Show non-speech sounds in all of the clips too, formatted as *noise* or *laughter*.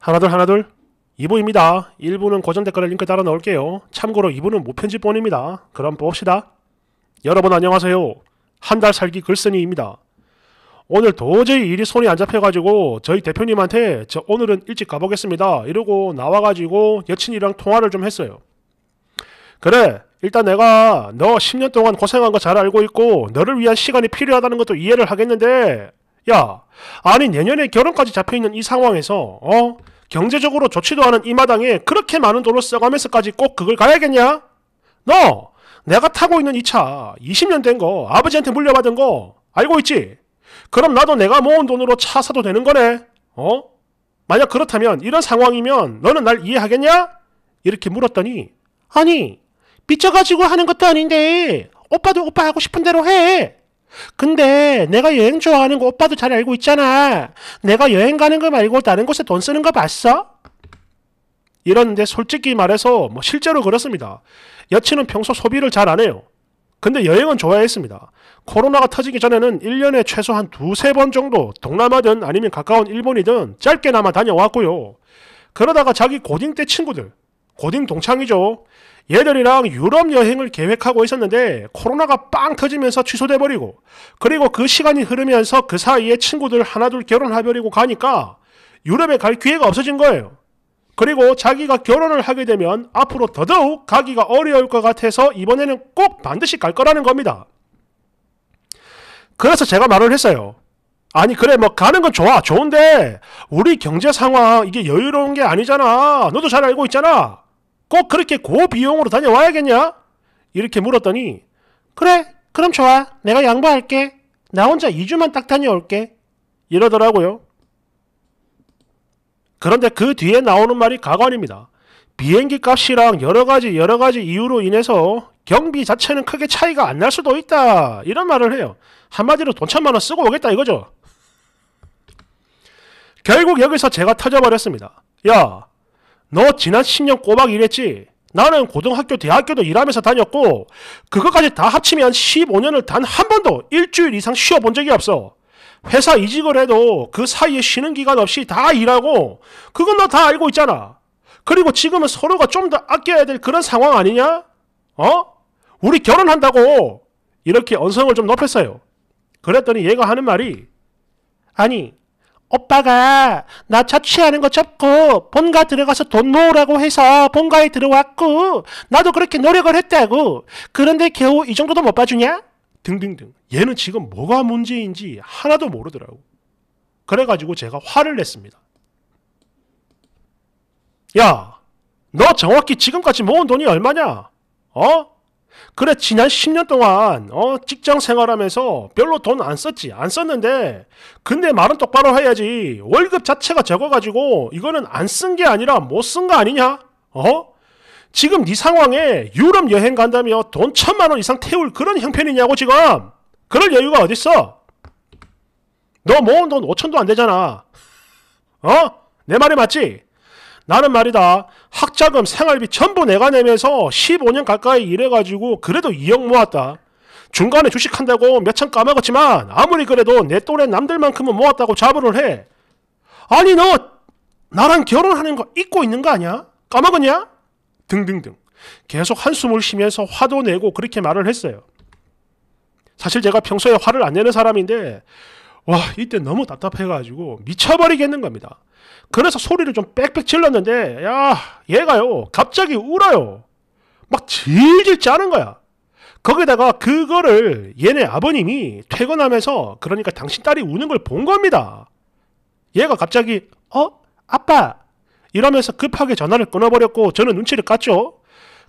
하나둘 하나둘 2부입니다. 1부는 고정 댓글에 링크 따라 넣을게요. 참고로 2부는 무편집본입니다. 그럼 봅시다. 여러분 안녕하세요. 한 달 살기 글쓴이입니다. 오늘 도저히 일이 손이 안 잡혀가지고 저희 대표님한테 저 오늘은 일찍 가보겠습니다. 이러고 나와가지고 여친이랑 통화를 좀 했어요. 그래 일단 내가 너 10년 동안 고생한 거 잘 알고 있고 너를 위한 시간이 필요하다는 것도 이해를 하겠는데 야, 아니 내년에 결혼까지 잡혀있는 이 상황에서 어? 경제적으로 좋지도 않은 이 마당에 그렇게 많은 돈을 써가면서까지 꼭 그걸 가야겠냐? 너! 내가 타고 있는 이차 20년 된 거 아버지한테 물려받은 거 알고 있지? 그럼 나도 내가 모은 돈으로 차 사도 되는 거네. 어? 만약 그렇다면 이런 상황이면 너는 날 이해하겠냐? 이렇게 물었더니 아니 빚져가지고 하는 것도 아닌데 오빠도 오빠 하고 싶은 대로 해. 근데 내가 여행 좋아하는 거 오빠도 잘 알고 있잖아. 내가 여행 가는 거 말고 다른 곳에 돈 쓰는 거 봤어? 이런데 솔직히 말해서 뭐 실제로 그렇습니다. 여친은 평소 소비를 잘 안 해요. 근데 여행은 좋아했습니다. 코로나가 터지기 전에는 1년에 최소한 두세 번 정도 동남아든 아니면 가까운 일본이든 짧게나마 다녀왔고요. 그러다가 자기 고딩 때 친구들, 고딩 동창이죠. 얘들이랑 유럽 여행을 계획하고 있었는데 코로나가 빵 터지면서 취소돼버리고 그리고 그 시간이 흐르면서 그 사이에 친구들 하나둘 결혼하버리고 가니까 유럽에 갈 기회가 없어진 거예요. 그리고 자기가 결혼을 하게 되면 앞으로 더더욱 가기가 어려울 것 같아서 이번에는 꼭 반드시 갈 거라는 겁니다. 그래서 제가 말을 했어요. 아니 그래 뭐 가는 건 좋아 좋은데 우리 경제 상황 이게 여유로운 게 아니잖아 너도 잘 알고 있잖아 꼭 그렇게 고비용으로 다녀와야겠냐? 이렇게 물었더니 그래 그럼 좋아 내가 양보할게 나 혼자 2주만 딱 다녀올게 이러더라고요. 그런데 그 뒤에 나오는 말이 가관입니다. 비행기 값이랑 여러가지 여러가지 이유로 인해서 경비 자체는 크게 차이가 안 날 수도 있다 이런 말을 해요. 한마디로 돈 천만 원 쓰고 오겠다 이거죠. 결국 여기서 제가 터져버렸습니다. 야너 지난 10년 꼬박 일했지? 나는 고등학교, 대학교도 일하면서 다녔고 그것까지 다 합치면 15년을 단 한 번도 일주일 이상 쉬어본 적이 없어. 회사 이직을 해도 그 사이에 쉬는 기간 없이 다 일하고 그건 너 다 알고 있잖아. 그리고 지금은 서로가 좀 더 아껴야 될 그런 상황 아니냐? 어? 우리 결혼한다고 이렇게 언성을 좀 높였어요. 그랬더니 얘가 하는 말이 아니 오빠가 나 자취하는 거 접고 본가 들어가서 돈 모으라고 해서 본가에 들어왔고 나도 그렇게 노력을 했다고 그런데 겨우 이 정도도 못 봐주냐? 등등등 얘는 지금 뭐가 문제인지 하나도 모르더라고 그래가지고 제가 화를 냈습니다 야 너 정확히 지금까지 모은 돈이 얼마냐? 어? 그래 지난 10년 동안 어, 직장 생활하면서 별로 돈 안 썼지 안 썼는데 근데 말은 똑바로 해야지 월급 자체가 적어가지고 이거는 안 쓴 게 아니라 못 쓴 거 아니냐 어 지금 네 상황에 유럽 여행 간다며 돈 천만 원 이상 태울 그런 형편이냐고 지금 그럴 여유가 어딨어 너 뭐넌 뭐, 5천도 안 되잖아 어내 말이 맞지 나는 말이다. 학자금, 생활비 전부 내가 내면서 15년 가까이 일해가지고 그래도 2억 모았다. 중간에 주식한다고 몇 천 까먹었지만 아무리 그래도 내 또래 남들만큼은 모았다고 자부를 해. 아니 너 나랑 결혼하는 거 잊고 있는 거 아니야? 까먹었냐? 등등등. 계속 한숨을 쉬면서 화도 내고 그렇게 말을 했어요. 사실 제가 평소에 화를 안 내는 사람인데 와 이때 너무 답답해가지고 미쳐버리겠는 겁니다. 그래서 소리를 좀 빽빽 질렀는데 야 얘가요 갑자기 울어요. 막 질질 짜는 거야. 거기다가 그거를 얘네 아버님이 퇴근하면서 그러니까 당신 딸이 우는 걸 본 겁니다. 얘가 갑자기 어? 아빠! 이러면서 급하게 전화를 끊어버렸고 저는 눈치를 깠죠.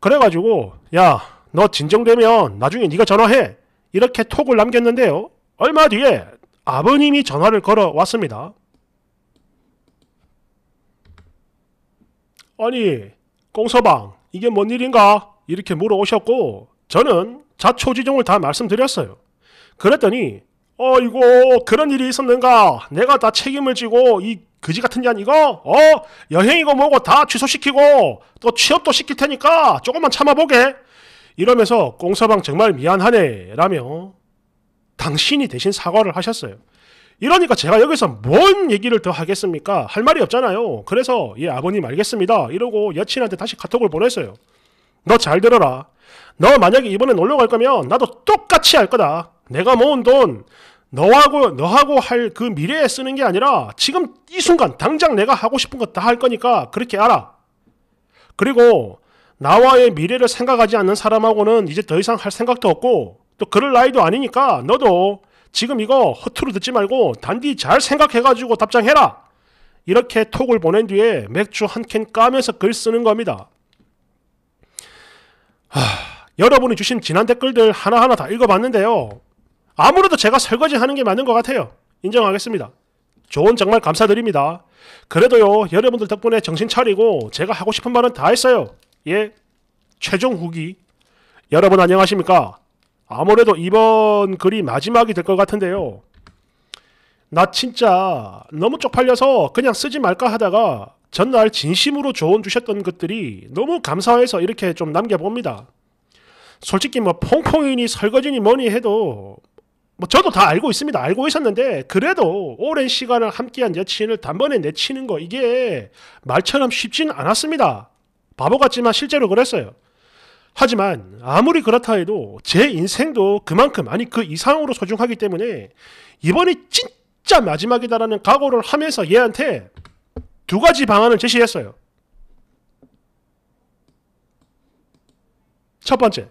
그래가지고 야너 진정되면 나중에 네가 전화해 이렇게 톡을 남겼는데요. 얼마 뒤에 아버님이 전화를 걸어 왔습니다. 아니, 공서방, 이게 뭔 일인가? 이렇게 물어오셨고, 저는 자초지종을 다 말씀드렸어요. 그랬더니, 어이고, 그런 일이 있었는가? 내가 다 책임을 지고, 이 그지 같은 년 이거? 어? 여행이고 뭐고 다 취소시키고, 또 취업도 시킬 테니까 조금만 참아보게. 이러면서 공서방 정말 미안하네, 라며 당신이 대신 사과를 하셨어요. 이러니까 제가 여기서 뭔 얘기를 더 하겠습니까? 할 말이 없잖아요. 그래서 예 아버님 알겠습니다. 이러고 여친한테 다시 카톡을 보냈어요. 너 잘 들어라. 너 만약에 이번에 놀러 갈 거면 나도 똑같이 할 거다. 내가 모은 돈 너하고 너하고 할 그 미래에 쓰는 게 아니라 지금 이 순간 당장 내가 하고 싶은 거 다 할 거니까 그렇게 알아. 그리고 나와의 미래를 생각하지 않는 사람하고는 이제 더 이상 할 생각도 없고 또 그럴 나이도 아니니까 너도 지금 이거 허투루 듣지 말고 단디 잘 생각해가지고 답장해라. 이렇게 톡을 보낸 뒤에 맥주 한 캔 까면서 글 쓰는 겁니다. 하, 여러분이 주신 지난 댓글들 하나하나 다 읽어봤는데요. 아무래도 제가 설거지하는 게 맞는 것 같아요. 인정하겠습니다. 조언 정말 감사드립니다. 그래도요, 여러분들 덕분에 정신 차리고 제가 하고 싶은 말은 다 했어요. 예, 최종 후기. 여러분 안녕하십니까? 아무래도 이번 글이 마지막이 될 것 같은데요. 나 진짜 너무 쪽팔려서 그냥 쓰지 말까 하다가 전날 진심으로 조언 주셨던 것들이 너무 감사해서 이렇게 좀 남겨봅니다. 솔직히 뭐 퐁퐁이니 설거지니 뭐니 해도 뭐 저도 다 알고 있습니다. 알고 있었는데 그래도 오랜 시간을 함께한 여친을 단번에 내치는 거 이게 말처럼 쉽진 않았습니다. 바보 같지만 실제로 그랬어요. 하지만 아무리 그렇다 해도 제 인생도 그만큼 아니 그 이상으로 소중하기 때문에 이번이 진짜 마지막이다라는 각오를 하면서 얘한테 두 가지 방안을 제시했어요. 첫 번째,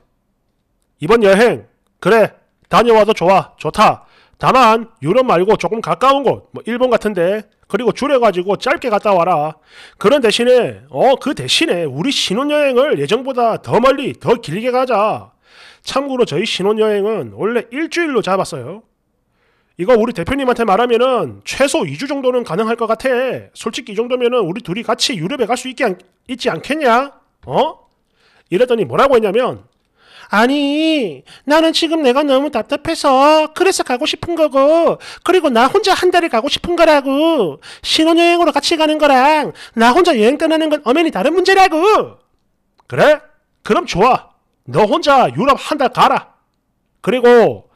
이번 여행, 그래, 다녀와서 좋아, 좋다. 다만 유럽 말고 조금 가까운 곳, 뭐 일본 같은데 그리고 줄여가지고 짧게 갔다 와라. 그런 대신에 어그 대신에 우리 신혼여행을 예정보다 더 멀리 더 길게 가자. 참고로 저희 신혼여행은 원래 일주일로 잡았어요. 이거 우리 대표님한테 말하면은 최소 2주 정도는 가능할 것 같아. 솔직히 이 정도면은 우리 둘이 같이 유럽에 갈 수있지 않겠냐? 어? 이랬더니 뭐라고 했냐면 아니, 나는 지금 내가 너무 답답해서 그래서 가고 싶은 거고, 그리고 나 혼자 한 달을 가고 싶은 거라고, 신혼여행으로 같이 가는 거랑 나 혼자 여행 떠나는 건 엄연히 다른 문제라고! 그래? 그럼 좋아. 너 혼자 유럽 한 달 가라. 그리고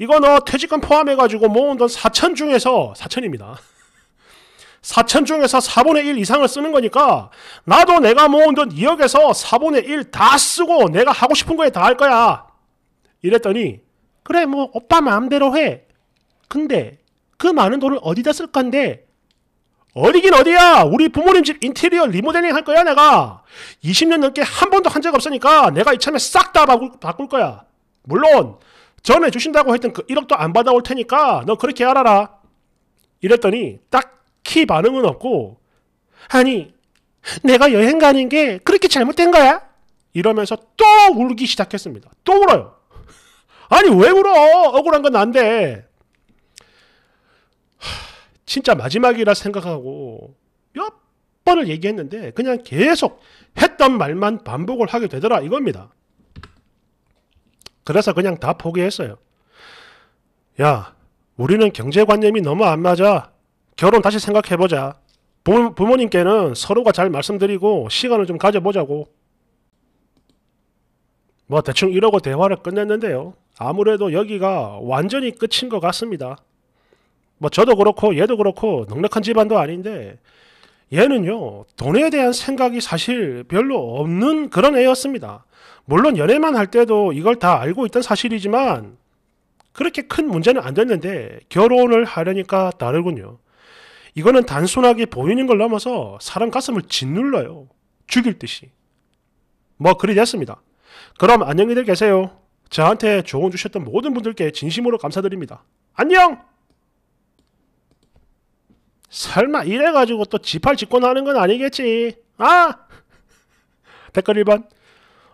이거 너 퇴직금 포함해가지고 모은 돈 4천 중에서 4천입니다. 4천 중에서 4분의 1 이상을 쓰는 거니까 나도 내가 모은 돈 2억에서 4분의 1 다 쓰고 내가 하고 싶은 거에 다 할 거야. 이랬더니 그래 뭐 오빠 마음대로 해. 근데 그 많은 돈을 어디다 쓸 건데? 어디긴 어디야. 우리 부모님 집 인테리어 리모델링 할 거야 내가. 20년 넘게 한 번도 한 적 없으니까 내가 이참에 싹 다 바꿀, 바꿀 거야. 물론 전에 주신다고 했던 그 1억도 안 받아올 테니까 너 그렇게 알아라. 이랬더니 딱 딱히 반응은 없고 아니 내가 여행 가는 게 그렇게 잘못된 거야? 이러면서 또 울기 시작했습니다. 또 울어요. 아니 왜 울어? 억울한 건 난데. 진짜 마지막이라 생각하고 몇 번을 얘기했는데 그냥 계속 했던 말만 반복을 하게 되더라 이겁니다. 그래서 그냥 다 포기했어요. 야, 우리는 경제관념이 너무 안 맞아. 결혼 다시 생각해보자. 부, 모님께는 서로가 잘 말씀드리고 시간을 좀 가져보자고. 뭐 대충 이러고 대화를 끝냈는데요. 아무래도 여기가 완전히 끝인 것 같습니다. 뭐 저도 그렇고 얘도 그렇고 넉넉한 집안도 아닌데 얘는요 돈에 대한 생각이 사실 별로 없는 그런 애였습니다. 물론 연애만 할 때도 이걸 다 알고 있던 사실이지만 그렇게 큰 문제는 안 됐는데 결혼을 하려니까 다르군요. 이거는 단순하게 보이는 걸 넘어서 사람 가슴을 짓눌러요. 죽일 듯이. 뭐 그리 됐습니다. 그럼 안녕히들 계세요. 저한테 조언 주셨던 모든 분들께 진심으로 감사드립니다. 안녕! 설마 이래가지고 또 지팔 짓권하는건 아니겠지? 아! *laughs* 댓글 1번.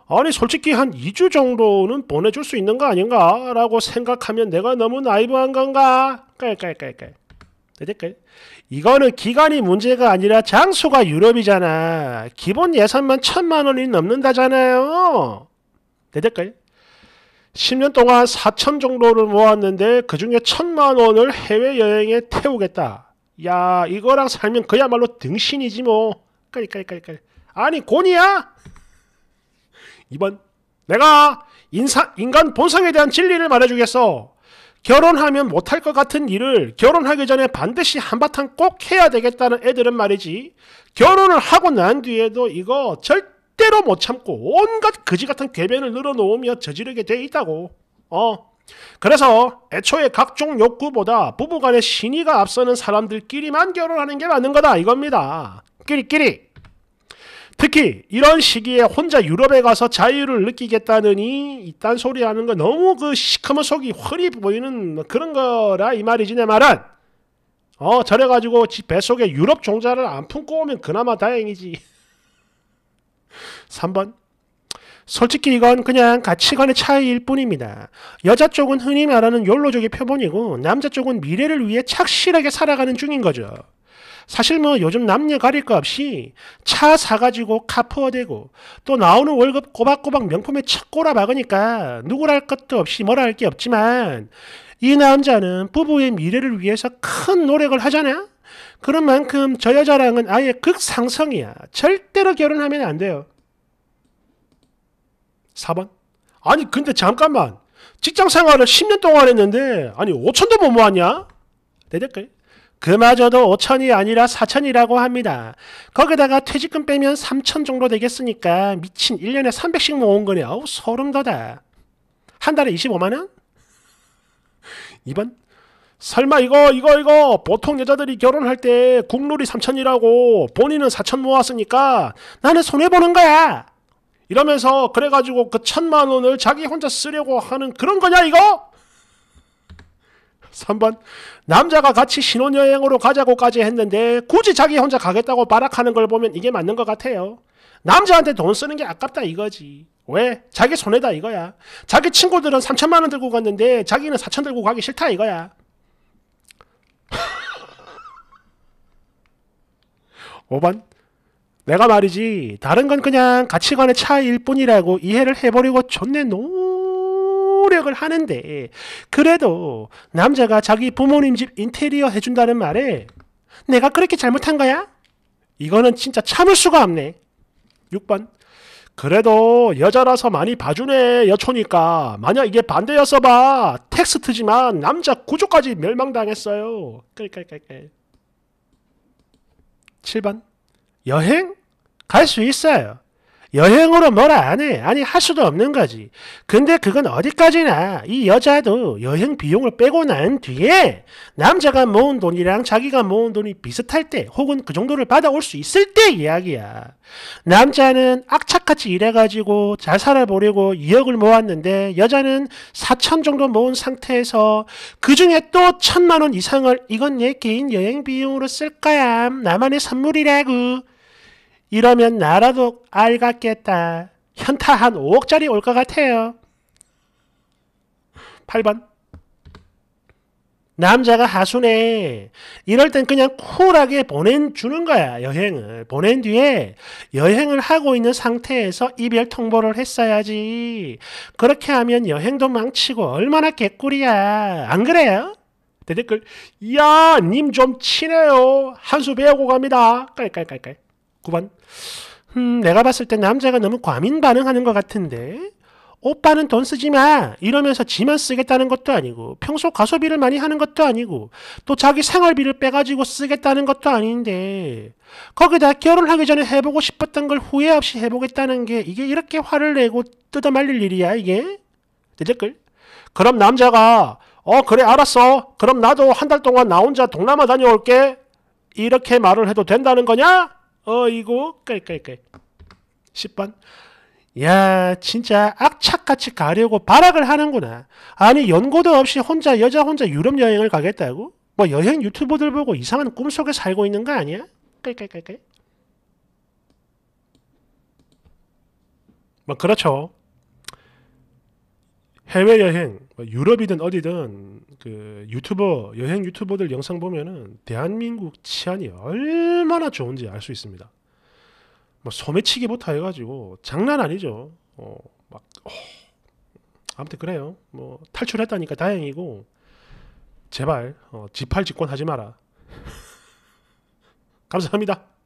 아니 솔직히 한 2주 정도는 보내줄 수 있는 거 아닌가? 라고 생각하면 내가 너무 나이브한 건가? 깔깔깔깔. 됐을까요? 이거는 기간이 문제가 아니라 장소가 유럽이잖아. 기본 예산만 천만 원이 넘는다잖아요. 됐을까요? 10년 동안 4천 정도를 모았는데 그 중에 천만 원을 해외여행에 태우겠다. 야, 이거랑 살면 그야말로 등신이지 뭐. 까리까리까리까리. 아니, 곤이야? 이번 내가 인사, 인간 본성에 대한 진리를 말해주겠어. 결혼하면 못할 것 같은 일을 결혼하기 전에 반드시 한바탕 꼭 해야 되겠다는 애들은 말이지 결혼을 하고 난 뒤에도 이거 절대로 못 참고 온갖 거지 같은 궤변을 늘어놓으며 저지르게 돼 있다고 어 그래서 애초에 각종 욕구보다 부부간의 신의가 앞서는 사람들끼리만 결혼하는 게 맞는 거다 이겁니다 끼리끼리 특히 이런 시기에 혼자 유럽에 가서 자유를 느끼겠다느니 이딴 소리 하는 거 너무 그 시커먼 속이 허리 보이는 그런 거라 이 말이지 내 말은 어 저래 가지고 뱃속에 유럽 종자를 안 품고 오면 그나마 다행이지 3번 *laughs* 솔직히 이건 그냥 가치관의 차이일 뿐입니다. 여자 쪽은 흔히 말하는 욜로족의 표본이고 남자 쪽은 미래를 위해 착실하게 살아가는 중인 거죠. 사실 뭐 요즘 남녀 가릴 거 없이 차 사가지고 카푸어되고또 나오는 월급 꼬박꼬박 명품에 착 꼬라박으니까 누구랄 것도 없이 뭐라 할 게 없지만 이 남자는 부부의 미래를 위해서 큰 노력을 하잖아? 그런 만큼 저 여자랑은 아예 극상성이야. 절대로 결혼하면 안 돼요. 4번. 아니 근데 잠깐만. 직장 생활을 10년 동안 했는데 아니 5천도 못 모았냐? 대댓글. 그마저도 5천이 아니라 4천이라고 합니다. 거기다가 퇴직금 빼면 3천 정도 되겠으니까 미친 1년에 300씩 모은 거네. 어우, 소름 돋아. 한 달에 25만 원? 이번 설마 이거 이거 이거 보통 여자들이 결혼할 때 국룰이 3천이라고 본인은 4천 모았으니까 나는 손해보는 거야. 이러면서 그래가지고 그 천만 원을 자기 혼자 쓰려고 하는 그런 거냐 이거? 3번 남자가 같이 신혼여행으로 가자고까지 했는데 굳이 자기 혼자 가겠다고 발악하는 걸 보면 이게 맞는 것 같아요. 남자한테 돈 쓰는 게 아깝다 이거지. 왜? 자기 손해다 이거야. 자기 친구들은 3천만 원 들고 갔는데 자기는 4천 들고 가기 싫다 이거야. 5번 *laughs* 내가 말이지 다른 건 그냥 가치관의 차이일 뿐이라고 이해를 해버리고 좋네 노. 노력을 하는데 그래도 남자가 자기 부모님 집 인테리어 해준다는 말에 내가 그렇게 잘못한 거야? 이거는 진짜 참을 수가 없네. 6번. 그래도 여자라서 많이 봐주네 여초니까 만약 이게 반대였어 봐 텍스트지만 남자 구조까지 멸망당했어요 끌끌끌끌 7번 여행 갈 수 있어요 여행으로 뭐라 안 해. 아니 할 수도 없는 거지. 근데 그건 어디까지나 이 여자도 여행 비용을 빼고 난 뒤에 남자가 모은 돈이랑 자기가 모은 돈이 비슷할 때 혹은 그 정도를 받아올 수 있을 때 이야기야. 남자는 악착같이 일해가지고 잘 살아보려고 2억을 모았는데 여자는 4천 정도 모은 상태에서 그 중에 또 천만 원 이상을 이건 내 개인 여행 비용으로 쓸 거야. 나만의 선물이라고. 이러면 나라도 알겠겠다. 현타 한 5억짜리 올 것 같아요. 8번 남자가 하순네 이럴 땐 그냥 쿨하게 보내주는 거야, 여행을. 보낸 뒤에 여행을 하고 있는 상태에서 이별 통보를 했어야지. 그렇게 하면 여행도 망치고 얼마나 개꿀이야. 안 그래요? 댓글, 야님 좀 친해요. 한수 배우고 갑니다. 깔깔깔깔. 9번. 음, 내가 봤을 때 남자가 너무 과민 반응하는 것 같은데 오빠는 돈 쓰지 마 이러면서 지만 쓰겠다는 것도 아니고 평소 가소비를 많이 하는 것도 아니고 또 자기 생활비를 빼가지고 쓰겠다는 것도 아닌데 거기다 결혼하기 전에 해보고 싶었던 걸 후회 없이 해보겠다는 게 이게 이렇게 화를 내고 뜯어말릴 일이야 이게 내 댓글 그럼 남자가 어 그래 알았어 그럼 나도 한 달 동안 나 혼자 동남아 다녀올게 이렇게 말을 해도 된다는 거냐? 어이고 깔깔깔 10번 야 진짜 악착같이 가려고 발악을 하는구나 아니 연고도 없이 혼자 여자 혼자 유럽 여행을 가겠다고? 뭐 여행 유튜버들 보고 이상한 꿈속에 살고 있는 거 아니야? 깔깔깔깔 뭐 그렇죠 해외여행 뭐 유럽이든 어디든 그 유튜버 여행 유튜버들 영상 보면은 대한민국 치안이 얼마나 좋은지 알 수 있습니다. 뭐 소매치기부터 해가지고 장난 아니죠. 어, 막 어, 아무튼 그래요. 뭐 탈출했다니까 다행이고 제발 어, 지팔 직권하지 마라. *laughs* 감사합니다.